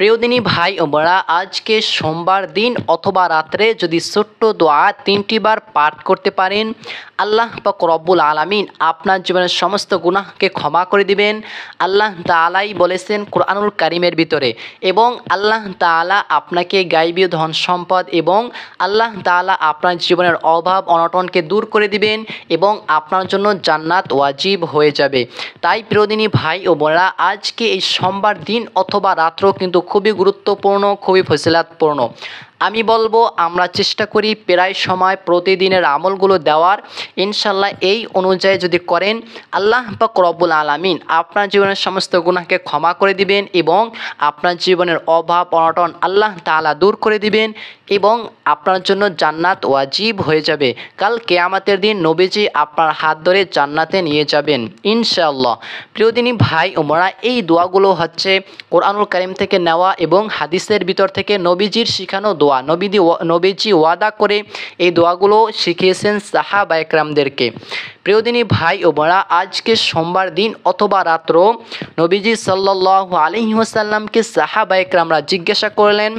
প্রিয়দিনী ভাই ও বড়া আজকে সোমবার দিন অথবা রাত্রে যদি ছোট্ট দোয়া তিনটি বার পাঠ করতে পারেন আল্লাহ পাক রব্বুল আলামিন আপনার জীবনের সমস্ত গুনাহকে ক্ষমা করে দিবেন আল্লাহ তালাই বলেছেন কোরআনুল কারিমের ভিতরে এবং আল্লাহ তালা আপনাকে গাইবীয় ধন সম্পদ এবং আল্লাহ তালা আপনার জীবনের অভাব অনটনকে দূর করে দিবেন এবং আপনার জন্য জান্নাত ওয়াজিব হয়ে যাবে তাই প্রিয়দিনী ভাই ও বড়া আজকে এই সোমবার দিন অথবা রাত্র কিন্তু খুবই গুরুত্বপূর্ণ খুবই ফসিলাতপূর্ণ আমি বলবো আমরা চেষ্টা করি প্রায় সময় প্রতিদিনের আমলগুলো দেওয়ার ইনশাল্লাহ এই অনুযায়ী যদি করেন আল্লাহ বা করবুল আলামিন আপনার জীবনের সমস্ত গুণাকে ক্ষমা করে দিবেন এবং আপনার জীবনের অভাব অনটন আল্লাহ তালা দূর করে দিবেন এবং আপনার জন্য জান্নাত ওয়াজিব হয়ে যাবে কাল কেয়ামাতের দিন নবীজি আপনার হাত ধরে জান্নাতে নিয়ে যাবেন ইনশাআল্লাহ প্রিয়দিনী ভাই ওমরা এই দোয়াগুলো হচ্ছে কোরআনুল করিম থেকে নেওয়া এবং হাদিসের ভিতর থেকে নবীজির শিখানো দোয়া দোয়া নবীদি নবীজি ওয়াদা করে এই দোয়াগুলো শিখিয়েছেন সাহাবা একরামদেরকে প্রিয়দিনী ভাই ও বোনা আজকে সোমবার দিন অথবা রাত্র নবীজি সাল্লাহ আলহিহসাল্লামকে সাহাবা একরামরা জিজ্ঞাসা করলেন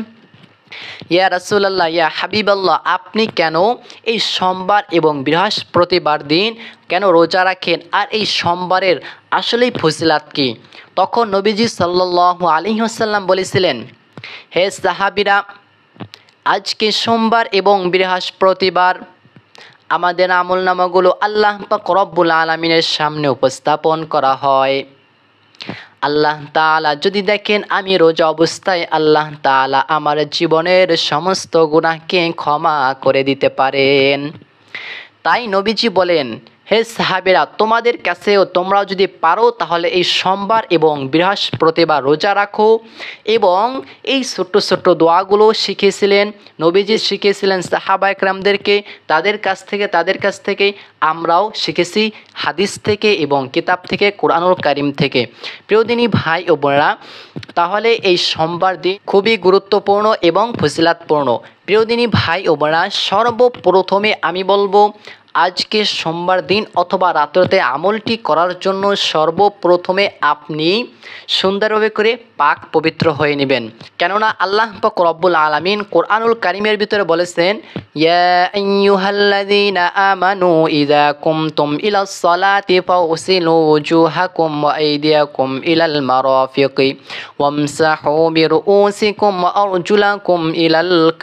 ইয়া রাসুল্লাহ ইয়া হাবিবাল্লাহ আপনি কেন এই সোমবার এবং বৃহস্পতিবার দিন কেন রোজা রাখেন আর এই সোমবারের আসলেই ফজিলাত কি তখন নবীজি সাল্লাহ আলহিহসাল্লাম বলেছিলেন হে সাহাবিরা আজকে সোমবার এবং বৃহস্পতিবার আমাদের আমল নামাগুলো আল্লাহ পাক রব্বুল আলমিনের সামনে উপস্থাপন করা হয় আল্লাহ তালা যদি দেখেন আমি রোজা অবস্থায় আল্লাহ তালা আমার জীবনের সমস্ত গুণাকে ক্ষমা করে দিতে পারেন তাই নবীজি বলেন হে সাহাবেরা তোমাদের কাছেও তোমরা যদি পারো তাহলে এই সোমবার এবং বৃহস্পতিবার রোজা রাখো এবং এই ছোট্ট ছোট্ট দোয়াগুলো শিখেছিলেন নবীজি শিখেছিলেন সাহাবা একরামদেরকে তাদের কাছ থেকে তাদের কাছ থেকে আমরাও শিখেছি হাদিস থেকে এবং কিতাব থেকে কোরআনুল কারিম থেকে প্রিয়দিনী ভাই ও বোনেরা তাহলে এই সোমবার দিন খুবই গুরুত্বপূর্ণ এবং ফজিলাতপূর্ণ প্রিয়দিনী ভাই ও বোনেরা সর্বপ্রথমে আমি বলবো আজকে সোমবার দিন অথবা রাত্রতে আমলটি করার জন্য সর্বপ্রথমে আপনি সুন্দরভাবে করে পাক পবিত্র হয়ে নেবেন কেননা আল্লাহ পাক রব্বুল আলমিন কোরআনুল কারিমের ভিতরে বলেছেন আমানু ইদা কুমতুম ইলা সলাতি ফাউসিলু ওজুহাকুম ওয়া আইদিয়াকুম ইলাল মারাফিকি ওয়ামসাহু বিরুউসিকুম ওয়া আরজুলাকুম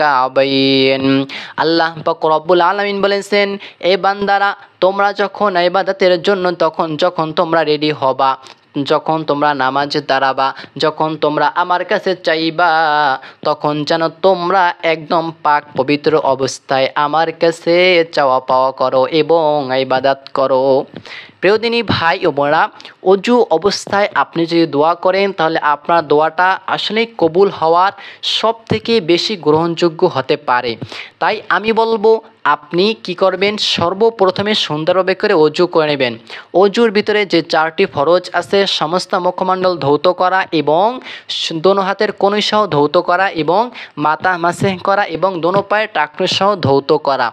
কাবাইন আল্লাহ পাক রব্বুল আলামিন বলেছেন এ বান্দারা তোমরা যখন এবাদাতের জন্য তখন যখন তোমরা রেডি হবা যখন তোমরা নামাজ দাঁড়াবা যখন তোমরা আমার কাছে চাইবা তখন যেন তোমরা একদম পাক পবিত্র অবস্থায় আমার কাছে চাওয়া পাওয়া করো এবং ইবাদাত করো প্রিয়দিনী ভাই ও বোনা অজু অবস্থায় আপনি যদি দোয়া করেন তাহলে আপনার দোয়াটা আসলে কবুল হওয়ার সব থেকে বেশি গ্রহণযোগ্য হতে পারে তাই আমি বলবো আপনি কি করবেন সর্বপ্রথমে সুন্দরভাবে করে অজু করে নেবেন অজুর ভিতরে যে চারটি ফরজ আছে সমস্ত মুখমণ্ডল ধৌত করা এবং দোনো হাতের কনুই সহ ধৌত করা এবং মাথা মাসে করা এবং দোনো পায়ে টাকনু সহ ধৌত করা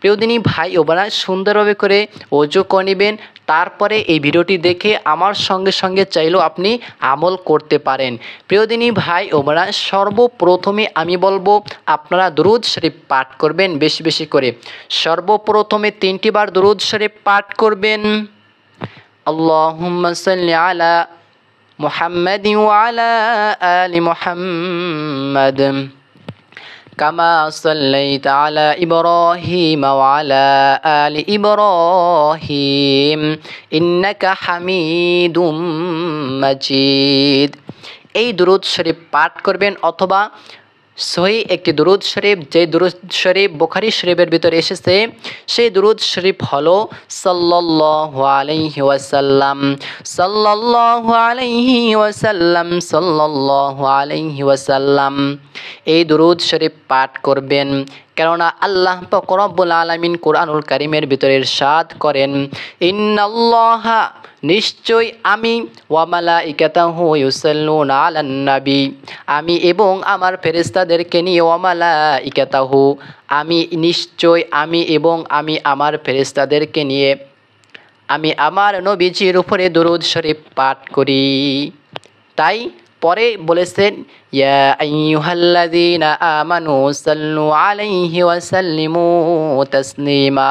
প্রিয়দিনী ভাই ওবারা সুন্দরভাবে করে অজু করে নেবেন তারপরে এই ভিডিওটি দেখে আমার সঙ্গে সঙ্গে চাইলেও আপনি আমল করতে পারেন প্রিয়দিনী ভাই ওমরা সর্বপ্রথমে আমি বলবো আপনারা দরুদ শরীফ পাঠ করবেন বেশি বেশি করে সর্বপ্রথমে তিনটি বার দরুদ শরীফ পাঠ করবেন আল্লাহ মোহাম্মদ আলা আলা আলি মোহাম্মদ كما صليت على إبراهيم وعلى آل إبراهيم إنك حميد مجيد এই দুরুদ শরীফ পাঠ করবেন অথবা সহি একটি দুরুদ শরীফ যে দুরুদ শরীফ বোখারি শরীফের ভিতরে এসেছে সেই দুরুদ শরীফ হল সাল্লাসাল্লাম সাল্লাসাল্লাম সাল্লাসাল্লাম এই দুরুদ শরীফ পাঠ করবেন কেননা আল্লাহ পকরব্বুল আলমিন কোরআনুল করিমের ভিতরে সাদ করেন ইন্নাল্লাহা নিশ্চয় আমি ওয়ামালা ইকাতাহু ইউসাল্লুন আলান নাবী আমি এবং আমার ফেরেস্তাদেরকে নিয়ে ওয়ামালা ইকাতাহু আমি নিশ্চয় আমি এবং আমি আমার ফেরেস্তাদেরকে নিয়ে আমি আমার নবীজির উপরে দরুদ শরীফ পাঠ করি তাই পরে বলেছেন ইয়া আইয়ুহাল্লাযীনা আমানু সাল্লু আলাইহি ওয়া সাল্লিমু তাসলিমা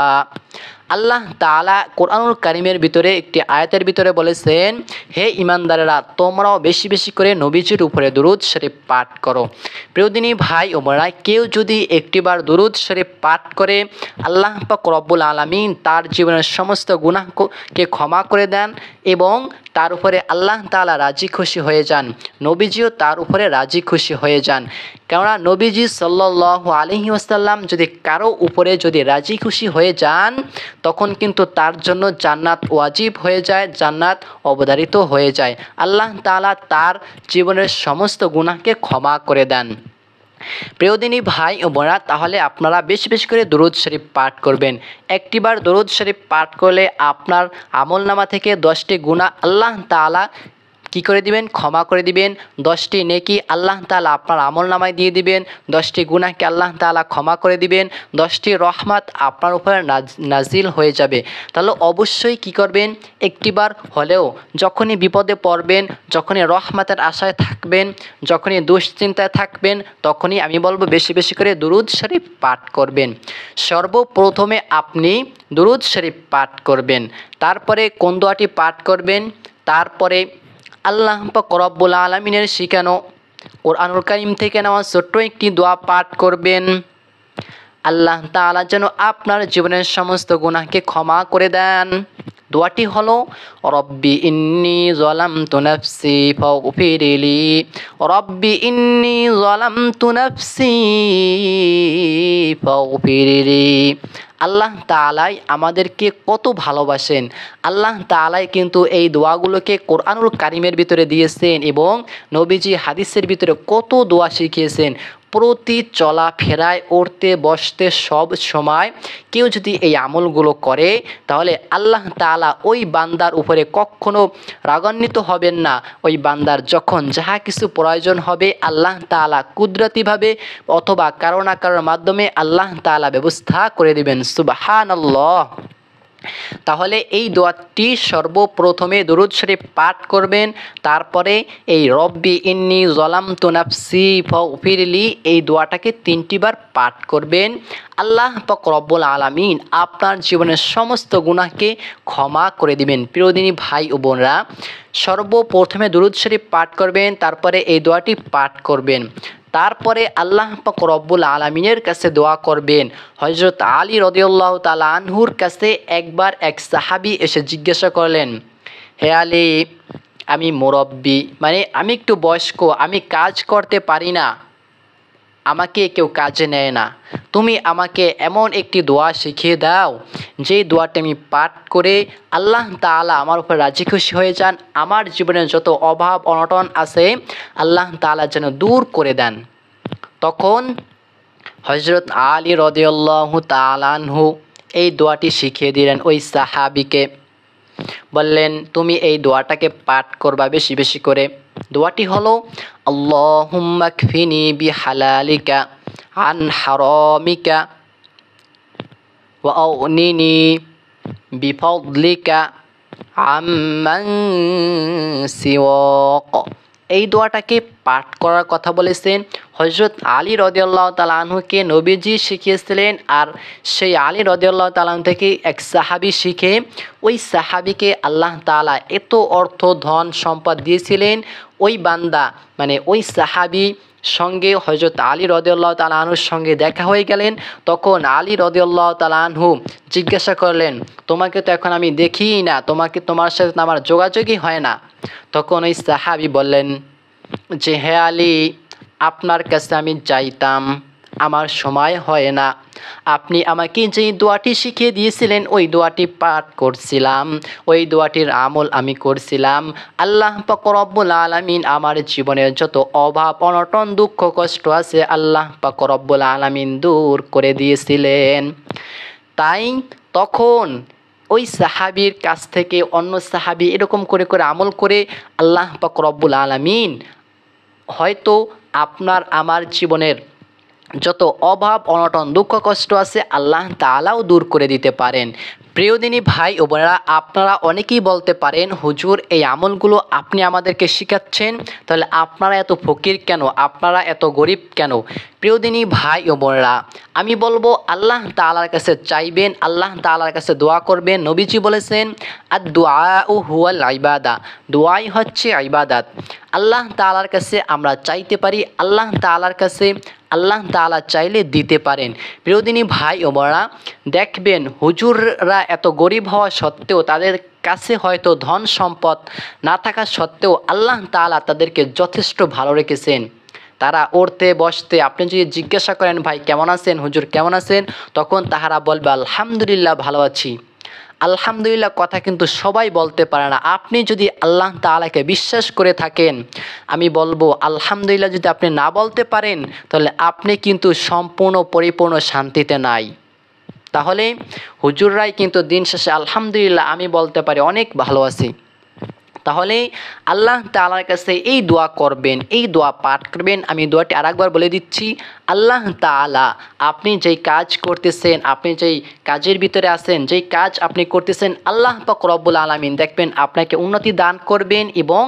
আল্লাহ তালা কোরআনুল কারিমের ভিতরে একটি আয়াতের ভিতরে বলেছেন হে ইমানদারেরা তোমরাও বেশি বেশি করে নবীজির উপরে দুরুদ শরীফ পাঠ করো প্রিয়দিনী ভাই ওমরা কেউ যদি একটিবার দুরুদ শরীফ পাঠ করে আল্লাহ পাক রব্বুল আলমিন তার জীবনের সমস্ত গুনাহকে ক্ষমা করে দেন এবং তার উপরে আল্লাহ তালা রাজি খুশি হয়ে যান নবীজিও তার উপরে রাজি খুশি হয়ে যান কেননা নবীজি সাল্লাহ আলহি ওসাল্লাম যদি কারো উপরে যদি রাজি খুশি হয়ে যান তখন কিন্তু তার জন্য জান্নাত ওয়াজিব হয়ে যায় জান্নাত অবধারিত হয়ে যায় আল্লাহ তালা তার জীবনের সমস্ত গুণাকে ক্ষমা করে দেন প্রিয়দিনী ভাই ও বোনা তাহলে আপনারা বেশি বেশি করে দরুদ শরীফ পাঠ করবেন একটিবার দরুদ শরীফ পাঠ করলে আপনার আমল নামা থেকে দশটি গুণা আল্লাহ তালা কি করে দিবেন ক্ষমা করে দিবেন দশটি নেকি আল্লাহ তালা আপনার আমল নামায় দিয়ে দিবেন দশটি গুণাকে আল্লাহ তালা ক্ষমা করে দিবেন দশটি রহমাত আপনার উপরে নাজিল হয়ে যাবে তাহলে অবশ্যই কি করবেন একটিবার হলেও যখনই বিপদে পড়বেন যখনই রহমাতের আশায় থাকবেন যখনই দুশ্চিন্তায় থাকবেন তখনই আমি বলবো বেশি বেশি করে দুরুদ শরীফ পাঠ করবেন সর্বপ্রথমে আপনি দুরুদ শরীফ পাঠ করবেন তারপরে কোন দোয়াটি পাঠ করবেন তারপরে আল্লাহ করব্বুল আলমিনের শিখানো কোরআনুল করিম থেকে নেওয়া ছোট্ট একটি দোয়া পাঠ করবেন আল্লাহ তালা যেন আপনার জীবনের সমস্ত গুণাকে ক্ষমা করে দেন দোয়াটি হল রব্বি ইন্নি জলাম তুনাফসি ফিরিলি রব্বি ইন্নি জলাম তুনাফসি ফিরিলি আল্লাহ তালাই আমাদেরকে কত ভালোবাসেন আল্লাহ তালাই কিন্তু এই দোয়াগুলোকে কোরআনুল কারিমের ভিতরে দিয়েছেন এবং নবীজি হাদিসের ভিতরে কত দোয়া শিখিয়েছেন প্রতি চলাফেরায় উঠতে বসতে সব সময় কেউ যদি এই আমলগুলো করে তাহলে আল্লাহ তালা ওই বান্দার উপরে কখনো রাগান্বিত হবেন না ওই বান্দার যখন যাহা কিছু প্রয়োজন হবে আল্লাহ তালা কুদরতিভাবে অথবা কারো না কারোর মাধ্যমে আল্লাহ তালা ব্যবস্থা করে দেবেন সুবাহান আল্লাহ তাহলে এই দোয়াটি সর্বপ্রথমে দরুদ শরীফ পাঠ করবেন তারপরে এই রব্বি ইন্নি জলাম তুনাফসি ফিরলি এই দোয়াটাকে তিনটিবার পাঠ করবেন আল্লাহ পক রব্বুল আলামিন আপনার জীবনের সমস্ত গুণাকে ক্ষমা করে দিবেন প্রিয়দিনী ভাই ও বোনরা সর্বপ্রথমে দরুদ শরীফ পাঠ করবেন তারপরে এই দোয়াটি পাঠ করবেন তারপরে আল্লাহ পাক রব্বুল আলমিনের কাছে দোয়া করবেন হজরত আলী রদিউল্লাহ তালা আনহুর কাছে একবার এক সাহাবি এসে জিজ্ঞাসা করলেন হে আলী আমি মুরব্বী মানে আমি একটু বয়স্ক আমি কাজ করতে পারি না আমাকে কেউ কাজে নেয় না তুমি আমাকে এমন একটি দোয়া শিখিয়ে দাও যে দোয়াটি আমি পাঠ করে আল্লাহ তালা আমার উপর রাজি খুশি হয়ে যান আমার জীবনের যত অভাব অনটন আছে আল্লাহ তালা যেন দূর করে দেন তখন হজরত আলী রদিউল্লাহ তালানহু এই দোয়াটি শিখিয়ে দিলেন ওই সাহাবিকে বললেন তুমি এই দোয়াটাকে পাঠ করবা বেশি বেশি করে দোয়াটি হলো আল্লাহুম্মাকফিনি বিহালালিকা আন হারামিকা ওয়াউনিনি বিফদলিকা আম্মান সিওয়াক এই দোয়াটাকে পাঠ করার কথা বলেছেন হজরত আলী রদিয়াল্লাহ তাল আনহুকে নবীজি শিখিয়েছিলেন আর সেই আলী রদিয়াল্লাহ তালাহ থেকে এক সাহাবি শিখে ওই সাহাবিকে আল্লাহ তালা এত অর্থ ধন সম্পদ দিয়েছিলেন ওই বান্দা মানে ওই সাহাবি সঙ্গে হজরত আলী রদেউল্লাহ তালাহুর সঙ্গে দেখা হয়ে গেলেন তখন আলী রদেউল্লাহ তালাহু জিজ্ঞাসা করলেন তোমাকে তো এখন আমি দেখিই না তোমাকে তোমার সাথে আমার যোগাযোগই হয় না তখন ওই সাহাবি বললেন যে হে আলী আপনার কাছে আমি যাইতাম আমার সময় হয় না আপনি আমাকে যে দোয়াটি শিখিয়ে দিয়েছিলেন ওই দোয়াটি পাঠ করছিলাম ওই দোয়াটির আমল আমি করছিলাম আল্লাহ পাকরব্বুল আলমিন আমার জীবনের যত অভাব অনটন দুঃখ কষ্ট আছে আল্লাহ পাকরব্বুল আলমিন দূর করে দিয়েছিলেন তাই তখন ওই সাহাবির কাছ থেকে অন্য সাহাবি এরকম করে করে আমল করে আল্লাহ পাক আলমিন হয়তো আপনার আমার জীবনের যত অভাব অনটন দুঃখ কষ্ট আছে আল্লাহ তালাও দূর করে দিতে পারেন প্রিয়দিনী ভাই ও বোনেরা আপনারা অনেকেই বলতে পারেন হুজুর এই আমলগুলো আপনি আমাদেরকে শেখাচ্ছেন তাহলে আপনারা এত ফকির কেন আপনারা এত গরিব কেন প্রিয়দিনী ভাই ও বোনেরা আমি বলবো আল্লাহ তালার কাছে চাইবেন আল্লাহ তালার কাছে দোয়া করবেন নবীজি বলেছেন আর দোয়া ও হুয়াল আইবাদা দোয়াই হচ্ছে আইবাদাত আল্লাহ তালার কাছে আমরা চাইতে পারি আল্লাহ তালার কাছে আল্লাহ তালা চাইলে দিতে পারেন প্রিয়দিনী ভাই ও বড়া দেখবেন হুজুররা এত গরিব হওয়া সত্ত্বেও তাদের কাছে হয়তো ধন সম্পদ না থাকা সত্ত্বেও আল্লাহ তালা তাদেরকে যথেষ্ট ভালো রেখেছেন তারা ওড়তে বসতে আপনি যদি জিজ্ঞাসা করেন ভাই কেমন আছেন হুজুর কেমন আছেন তখন তাহারা বলবে আলহামদুলিল্লাহ ভালো আছি আলহামদুলিল্লাহ কথা কিন্তু সবাই বলতে পারে না আপনি যদি আল্লাহ তালাকে বিশ্বাস করে থাকেন আমি বলবো আলহামদুলিল্লাহ যদি আপনি না বলতে পারেন তাহলে আপনি কিন্তু সম্পূর্ণ পরিপূর্ণ শান্তিতে নাই তাহলে হুজুররাই কিন্তু দিন শেষে আলহামদুলিল্লাহ আমি বলতে পারি অনেক ভালো আছি তাহলে আল্লাহ তালার কাছে এই দোয়া করবেন এই দোয়া পাঠ করবেন আমি দোয়াটি আরেকবার বলে দিচ্ছি আল্লাহ তালা আপনি যেই কাজ করতেছেন আপনি যেই কাজের ভিতরে আছেন যেই কাজ আপনি করতেছেন আল্লাহ পাক রব্বুল আলমিন দেখবেন আপনাকে উন্নতি দান করবেন এবং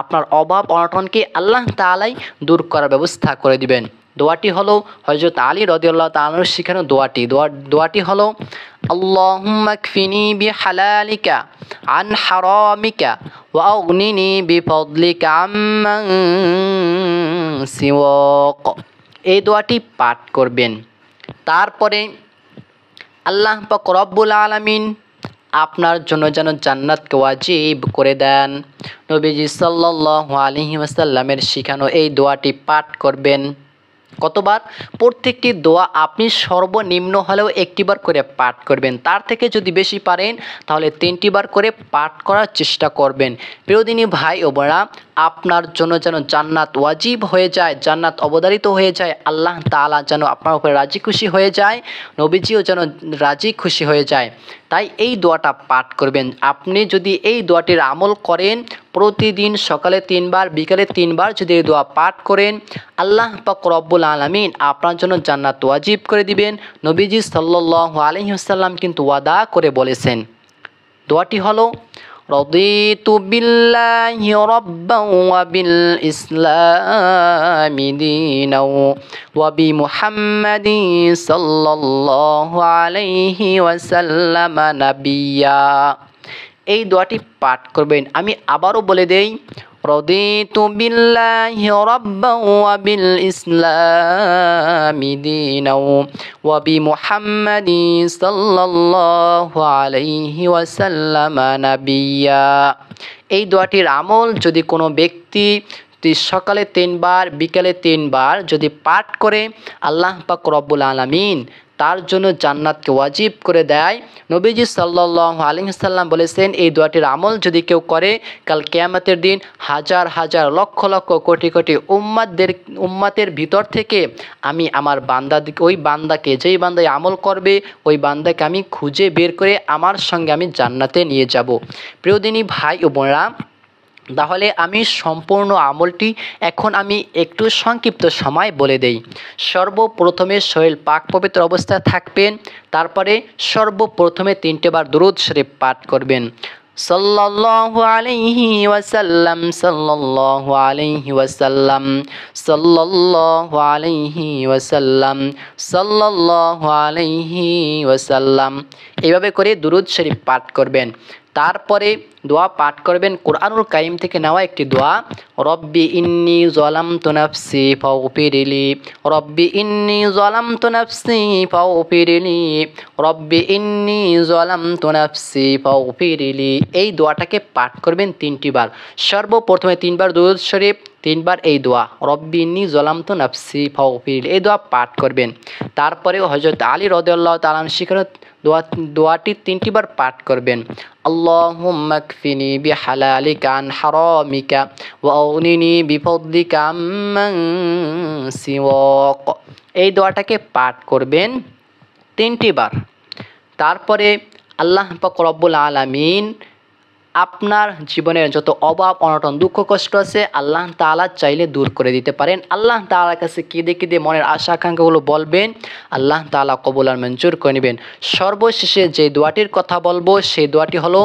আপনার অভাব অনটনকে আল্লাহ তালাই দূর করার ব্যবস্থা করে দিবেন দোয়াটি হলো হজরত আলী রদিউল্লাহ তালুর শিখানো দোয়াটি দোয়া দোয়াটি হলো আল্লাহমাকফিনি বি আন হারামিকা ওয়া অগ্নিনি বি ফদলিকা এই দোয়াটি পাঠ করবেন তারপরে আল্লাহ পাক রব্বুল আলামিন আপনার জন্য যেন জান্নাতকে ওয়াজিব করে দেন নবীজি সাল্লাহ আলহি ওয়াসাল্লামের শিখানো এই দোয়াটি পাঠ করবেন কতবার প্রত্যেকটি দোয়া আপনি সর্বনিম্ন হলেও একটিবার করে পাঠ করবেন তার থেকে যদি বেশি পারেন তাহলে তিনটি বার করে পাঠ করার চেষ্টা করবেন প্রিয়দিনী ভাই ও বোনা আপনার জন্য যেন জান্নাত ওয়াজিব হয়ে যায় জান্নাত অবদারিত হয়ে যায় আল্লাহ তালা যেন আপনার উপরে রাজি খুশি হয়ে যায় নবীজিও যেন রাজি খুশি হয়ে যায় তাই এই দোয়াটা পাঠ করবেন আপনি যদি এই দোয়াটির আমল করেন প্রতিদিন সকালে তিনবার বিকালে তিনবার যদি এই দোয়া পাঠ করেন আল্লাহ পাক রব্বুল আলমিন আপনার জন্য জান্নাত ওয়াজিব করে দিবেন নবীজি সাল্লু আলহিহসাল্লাম কিন্তু ওয়াদা করে বলেছেন দোয়াটি হলো رضيت بالله ربا وبالإسلام دينا وبمحمد صلى الله عليه وسلم نبيا এই দোয়াটি পাঠ করবেন আমি আবারও বলে দেই رضيت بالله এই দোয়াটির আমল যদি কোনো ব্যক্তি সকালে তিনবার বিকালে তিনবার যদি পাঠ করে আল্লাহ পাক রব্বুল আলমিন তার জন্য জান্নাতকে ওয়াজিব করে দেয় নবীজি সাল্লাহ আলিমসাল্লাম বলেছেন এই দোয়াটির আমল যদি কেউ করে কাল কেয়ামতের দিন হাজার হাজার লক্ষ লক্ষ কোটি কোটি উম্মাদের উম্মাতের ভিতর থেকে আমি আমার বান্দা ওই বান্দাকে যেই বান্দায় আমল করবে ওই বান্দাকে আমি খুঁজে বের করে আমার সঙ্গে আমি জান্নাতে নিয়ে যাব প্রিয়দিনী ভাই ও বোনরা তাহলে আমি সম্পূর্ণ আমলটি এখন আমি একটু সংক্ষিপ্ত সময় বলে দেই সর্বপ্রথমে শরীর পাক পবিত্র অবস্থায় থাকবেন তারপরে সর্বপ্রথমে তিনটে বার দরুদ শরীফ পাঠ করবেন সাল্লাল্লাহু আলাইহি ওয়াসাল্লাম সাল্লাল্লাহু আলাইহি ওয়াসাল্লাম সাল্লাল্লাহু আলাইহি ওয়াসাল্লাম সাল্লাল্লাহু আলাইহি ওয়াসাল্লাম এইভাবে করে দুরুদ শরীফ পাঠ করবেন তারপরে দোয়া পাঠ করবেন কোরআনুল কাইম থেকে নেওয়া একটি দোয়া রব্বি ইন্নি জলাম তোনাফসি ফাও ফিরিলি রব্বি ইন্নি জলাম তোনাফসি ফাও ফিরিলি রব্বি ইন্নি জলাম তোনাফসি ফাও ফিরিলি এই দোয়াটাকে পাঠ করবেন তিনটি বার সর্বপ্রথমে তিনবার দৌদ শরীফ তিনবার এই দোয়া রব্বি ইন্নি জলাম তো নাফসি ফাও ফিরিলি এই দোয়া পাঠ করবেন তারপরে হজরত আলী রদুল্লাহ তালান শিখর দোয়াটি তিনটি বার পাঠ করবেন আল্লাহুম্মাকফিনি এই দোয়াটাকে পাঠ করবেন তিনটি বার তারপরে আল্লাহ পাক রব্বুল আলামিন আপনার জীবনের যত অভাব অনটন দুঃখ কষ্ট আছে আল্লাহ তালা চাইলে দূর করে দিতে পারেন আল্লাহ তালার কাছে কেঁদে কেঁদে মনের আশা আকাঙ্ক্ষাগুলো বলবেন আল্লাহ তালা কবুল আর মঞ্জুর করে নেবেন সর্বশেষে যে দোয়াটির কথা বলবো সেই দোয়াটি হলো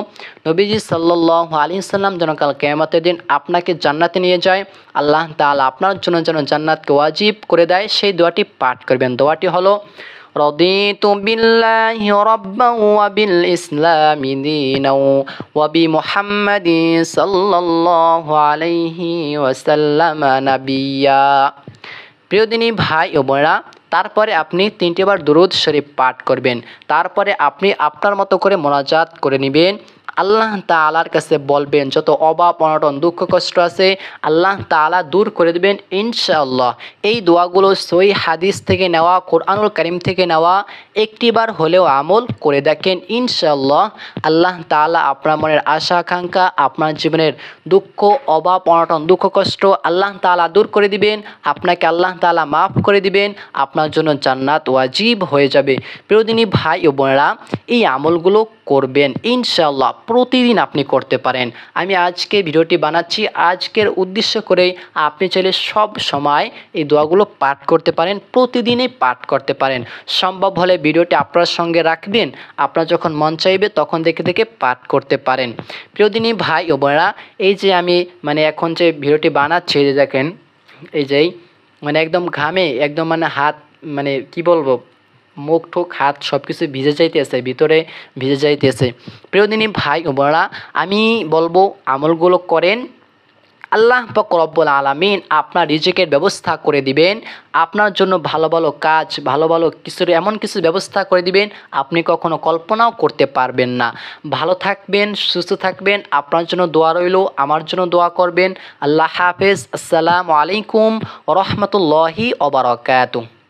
নবীজি সাল্লাহ আলী সাল্লাম যেন কাল কেয়ামতের দিন আপনাকে জান্নাতে নিয়ে যায় আল্লাহ তালা আপনার জন্য যেন জান্নাতকে ওয়াজিব করে দেয় সেই দোয়াটি পাঠ করবেন দোয়াটি হলো رضيت بالله ربا وبالإسلام دينا وبمحمد صلى الله عليه وسلم نبيا প্রিয় দিনী ভাই ও বোনেরা তারপরে আপনি তিনটিবার দুরুদ শরীফ পাঠ করবেন তারপরে আপনি আপনার মতো করে মোনাজাত করে নেবেন আল্লাহ তালার কাছে বলবেন যত অভাব অনটন দুঃখ কষ্ট আছে আল্লাহ তালা দূর করে দেবেন ইনশাআল্লাহ এই দোয়াগুলো সই হাদিস থেকে নেওয়া কোরআনুল করিম থেকে নেওয়া একটিবার হলেও আমল করে দেখেন ইনশাআল্লাহ আল্লাহ তালা আপনার মনের আশা আকাঙ্ক্ষা আপনার জীবনের দুঃখ অভাব অনটন দুঃখ কষ্ট আল্লাহ তালা দূর করে দিবেন আপনাকে আল্লাহ তালা মাফ করে দিবেন আপনার জন্য জান্নাত ওয়াজিব হয়ে যাবে প্রিয়দিনী ভাই ও বোনেরা এই আমলগুলো করবেন ইনশাআল্লাহ প্রতিদিন আপনি করতে পারেন আমি আজকে ভিডিওটি বানাচ্ছি আজকের উদ্দেশ্য করে আপনি চাইলে সব সময় এই দোয়াগুলো পাঠ করতে পারেন প্রতিদিনই পাঠ করতে পারেন সম্ভব হলে ভিডিওটি আপনার সঙ্গে রাখবেন আপনার যখন মন চাইবে তখন দেখে দেখে পাঠ করতে পারেন প্রিয়দিনী ভাই ও বোনেরা এই যে আমি মানে এখন যে ভিডিওটি বানাচ্ছি যে দেখেন এই যেই মানে একদম ঘামে একদম মানে হাত মানে কি বলবো মুখ ঠোক হাত সব কিছু ভিজে যাইতেছে ভিতরে ভিজে যাইতেছে প্রিয়দিনী ভাই বড়া আমি বলবো আমলগুলো করেন আল্লাহ বা আলমিন আলামিন আপনার রিজিকের ব্যবস্থা করে দিবেন আপনার জন্য ভালো ভালো কাজ ভালো ভালো কিছুর এমন কিছু ব্যবস্থা করে দিবেন আপনি কখনো কল্পনাও করতে পারবেন না ভালো থাকবেন সুস্থ থাকবেন আপনার জন্য দোয়া রইল আমার জন্য দোয়া করবেন আল্লাহ হাফেজ আসসালামু আলাইকুম রহমতুল্লাহি ওবরাকাতু